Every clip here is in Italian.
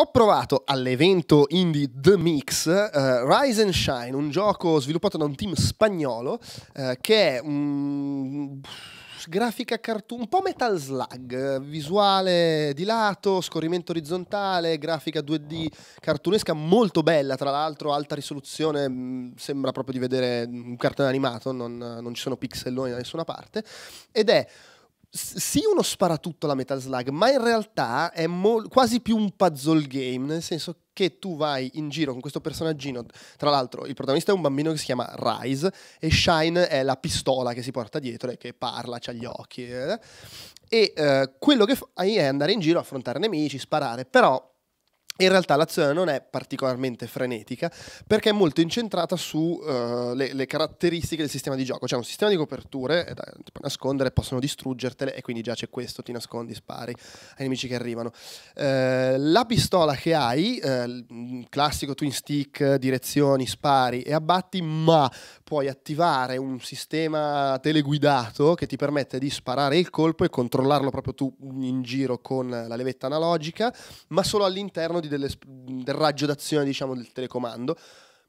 Ho provato all'evento indie The Mix uh, Rise and Shine, un gioco sviluppato da un team spagnolo uh, che è un grafica cartoon, un po' metal slug, visuale di lato, scorrimento orizzontale, grafica 2D cartunesca molto bella, tra l'altro alta risoluzione, mm, sembra proprio di vedere un cartone animato, non, non ci sono pixelloni da nessuna parte, ed è sì uno sparatutto la Metal Slug, ma in realtà è mo- quasi più un puzzle game, nel senso che tu vai in giro con questo personaggino, tra l'altro il protagonista è un bambino che si chiama Rise e Shine è la pistola che si porta dietro e che parla, ha gli occhi eh? e eh, quello che fai è andare in giro, affrontare nemici, sparare, però in realtà l'azione non è particolarmente frenetica perché è molto incentrata sulle eh, uh, caratteristiche del sistema di gioco. C'è cioè, un sistema di coperture, eh, da, ti puoi nascondere, possono distruggertele e quindi già c'è questo, ti nascondi, spari ai nemici che arrivano. Uh, la pistola che hai, uh, classico twin stick, direzioni, spari e abbatti, ma puoi attivare un sistema teleguidato che ti permette di sparare il colpo e controllarlo proprio tu in giro con la levetta analogica, ma solo all'interno all'interno delle, del raggio d'azione diciamo, del telecomando.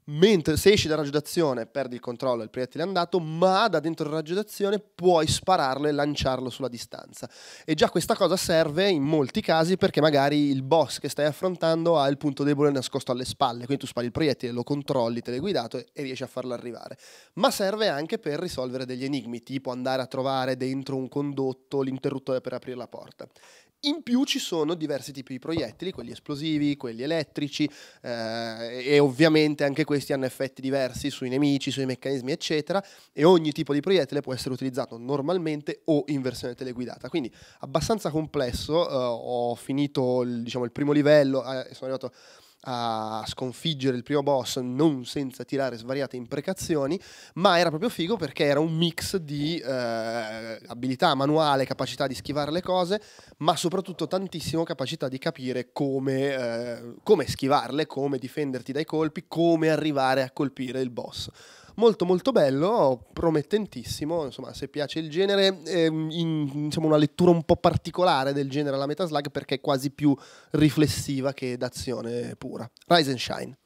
Mentre se esci dal raggio d'azione perdi il controllo il proiettile è andato, ma da dentro il raggio d'azione puoi spararlo e lanciarlo sulla distanza. E già questa cosa serve in molti casi perché magari il boss che stai affrontando ha il punto debole nascosto alle spalle, quindi tu spari il proiettile, lo controlli teleguidato e riesci a farlo arrivare. Ma serve anche per risolvere degli enigmi, tipo andare a trovare dentro un condotto l'interruttore per aprire la porta. In più ci sono diversi tipi di proiettili, quelli esplosivi, quelli elettrici eh, e ovviamente anche questi hanno effetti diversi sui nemici, sui meccanismi eccetera e ogni tipo di proiettile può essere utilizzato normalmente o in versione teleguidata, quindi abbastanza complesso, eh, ho finito il, diciamo, il primo livello, eh, sono arrivato a sconfiggere il primo boss non senza tirare svariate imprecazioni, ma era proprio figo perché era un mix di eh, abilità manuale, capacità di schivare le cose, ma soprattutto tantissimo capacità di capire come, eh, come schivarle, come difenderti dai colpi, come arrivare a colpire il boss molto molto bello, promettentissimo, insomma se piace il genere, eh, in, insomma una lettura un po' particolare del genere alla Metaslag perché è quasi più riflessiva che d'azione pura. Rise and Shine.